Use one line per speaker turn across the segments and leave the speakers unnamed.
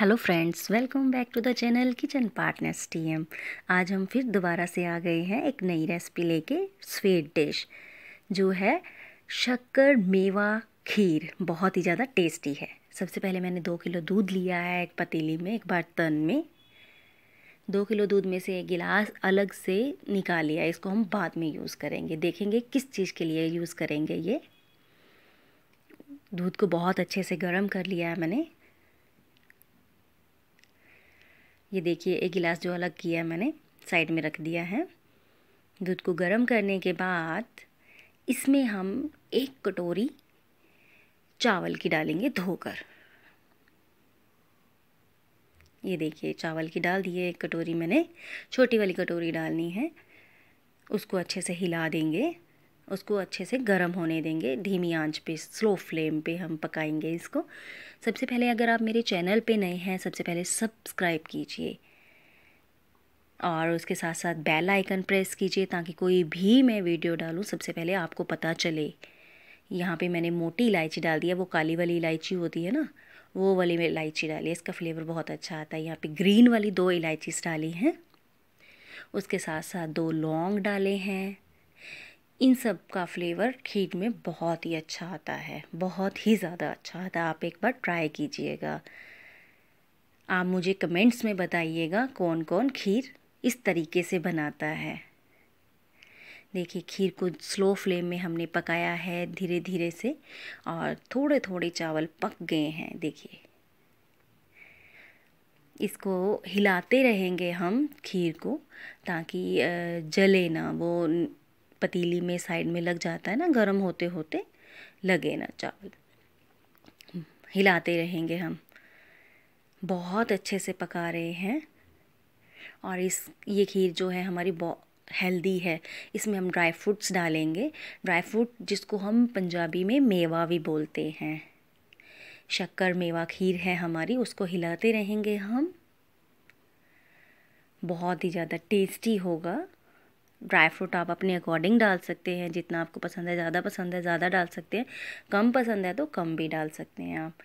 hello friends welcome back to the channel kitchen partners TM आज हम फिर दोबारा से आ गए हैं एक नई रेसिपी लेके स्वीट डिश जो है शक्कर मेवा खीर बहुत ही ज़्यादा टेस्टी है सबसे पहले मैंने दो किलो दूध लिया है एक पतीली में एक बर्तन में दो किलो दूध में से एक गिलास अलग से निकाल लिया इसको हम बाद में यूज़ करेंगे देखेंगे किस चीज़ के लिए यूज़ करेंगे ये दूध को बहुत अच्छे से गर्म कर लिया है मैंने ये देखिए एक गिलास जो अलग किया मैंने साइड में रख दिया है दूध को गर्म करने के बाद इसमें हम एक कटोरी चावल की डालेंगे धोकर ये देखिए चावल की डाल दिए एक कटोरी मैंने छोटी वाली कटोरी डालनी है उसको अच्छे से हिला देंगे उसको अच्छे से गर्म होने देंगे धीमी आंच पे स्लो फ्लेम पे हम पकाएंगे इसको सबसे पहले अगर आप मेरे चैनल पे नए हैं सबसे पहले सब्सक्राइब कीजिए और उसके साथ साथ बेल आइकन प्रेस कीजिए ताकि कोई भी मैं वीडियो डालूँ सबसे पहले आपको पता चले यहाँ पे मैंने मोटी इलायची डाल दिया वो काली वाली इलायची होती है ना वो वाली इलायची डाली है इसका फ्लेवर बहुत अच्छा आता है यहाँ पे ग्रीन वाली दो इलायचीज डाली हैं उसके साथ साथ दो लौंग डाले हैं इन सब का फ्लेवर खीर में बहुत ही अच्छा आता है बहुत ही ज़्यादा अच्छा आता है आप एक बार ट्राई कीजिएगा आप मुझे कमेंट्स में बताइएगा कौन कौन खीर इस तरीके से बनाता है देखिए खीर को स्लो फ्लेम में हमने पकाया है धीरे धीरे से और थोड़े थोड़े चावल पक गए हैं देखिए इसको हिलाते रहेंगे हम खीर को ताकि जले ना वो पतीली में साइड में लग जाता है ना गर्म होते होते लगे ना चावल हिलाते रहेंगे हम बहुत अच्छे से पका रहे हैं और इस ये खीर जो है हमारी हेल्दी है इसमें हम ड्राई फ्रूट्स डालेंगे ड्राई फ्रूट जिसको हम पंजाबी में मेवा भी बोलते हैं शक्कर मेवा खीर है हमारी उसको हिलाते रहेंगे हम बहुत ही ज़्यादा टेस्टी होगा ड्राई फ्रूट आप अपने अकॉर्डिंग डाल सकते हैं जितना आपको पसंद है ज़्यादा पसंद है ज़्यादा डाल सकते हैं कम पसंद है तो कम भी डाल सकते हैं आप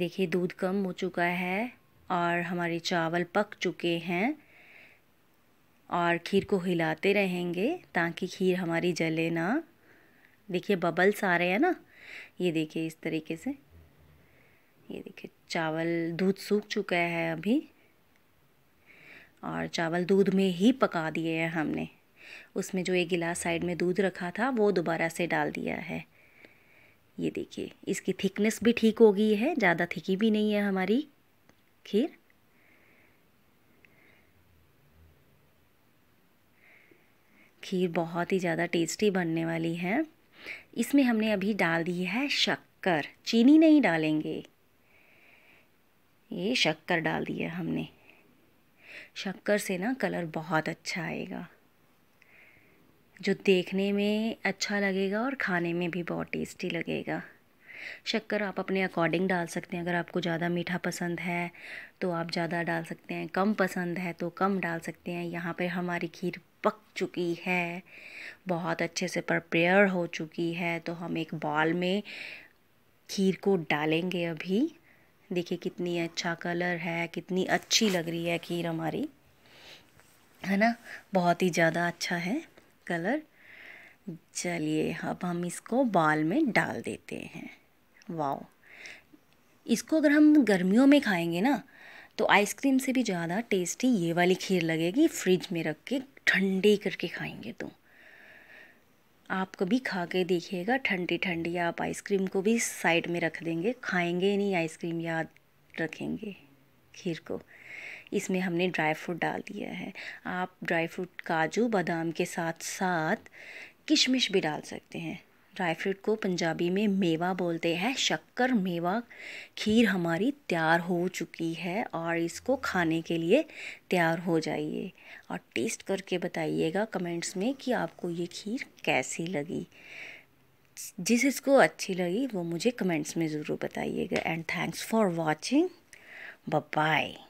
देखिए दूध कम हो चुका है और हमारे चावल पक चुके हैं और खीर को हिलाते रहेंगे ताकि खीर हमारी जले ना देखिए बबल्स आ रहे हैं ना ये देखिए इस तरीके से ये देखिए चावल दूध सूख चुका है अभी और चावल दूध में ही पका दिए हैं हमने उसमें जो एक गिलास साइड में दूध रखा था वो दोबारा से डाल दिया है ये देखिए इसकी थिकनेस भी ठीक हो गई है ज़्यादा थिकी भी नहीं है हमारी खीर खीर बहुत ही ज़्यादा टेस्टी बनने वाली है इसमें हमने अभी डाल दी है शक्कर चीनी नहीं डालेंगे ये शक्कर डाल दिया हमने शक्कर से ना कलर बहुत अच्छा आएगा जो देखने में अच्छा लगेगा और खाने में भी बहुत टेस्टी लगेगा शक्कर आप अपने अकॉर्डिंग डाल सकते हैं अगर आपको ज़्यादा मीठा पसंद है तो आप ज़्यादा डाल सकते हैं कम पसंद है तो कम डाल सकते हैं यहाँ पर हमारी खीर पक चुकी है बहुत अच्छे से प्रपेयर हो चुकी है तो हम एक बॉल में खीर को डालेंगे अभी देखिए कितनी अच्छा कलर है कितनी अच्छी लग रही है खीर हमारी है ना बहुत ही ज़्यादा अच्छा है कलर चलिए अब हम इसको बाल में डाल देते हैं वाओ इसको अगर हम गर्मियों में खाएंगे ना तो आइसक्रीम से भी ज़्यादा टेस्टी ये वाली खीर लगेगी फ्रिज में रख के ठंडी करके खाएंगे तो आप कभी खा के देखिएगा ठंडी ठंडी आप आइसक्रीम को भी साइड में रख देंगे खाएंगे नहीं आइसक्रीम याद रखेंगे खीर को इसमें हमने ड्राई फ्रूट डाल दिया है आप ड्राई फ्रूट काजू बादाम के साथ साथ किशमिश भी डाल सकते हैं ड्राई फ्रूट को पंजाबी में मेवा बोलते हैं शक्कर मेवा खीर हमारी तैयार हो चुकी है और इसको खाने के लिए तैयार हो जाइए और टेस्ट करके बताइएगा कमेंट्स में कि आपको ये खीर कैसी लगी जिस इसको अच्छी लगी वो मुझे कमेंट्स में ज़रूर बताइएगा and thanks for watching bye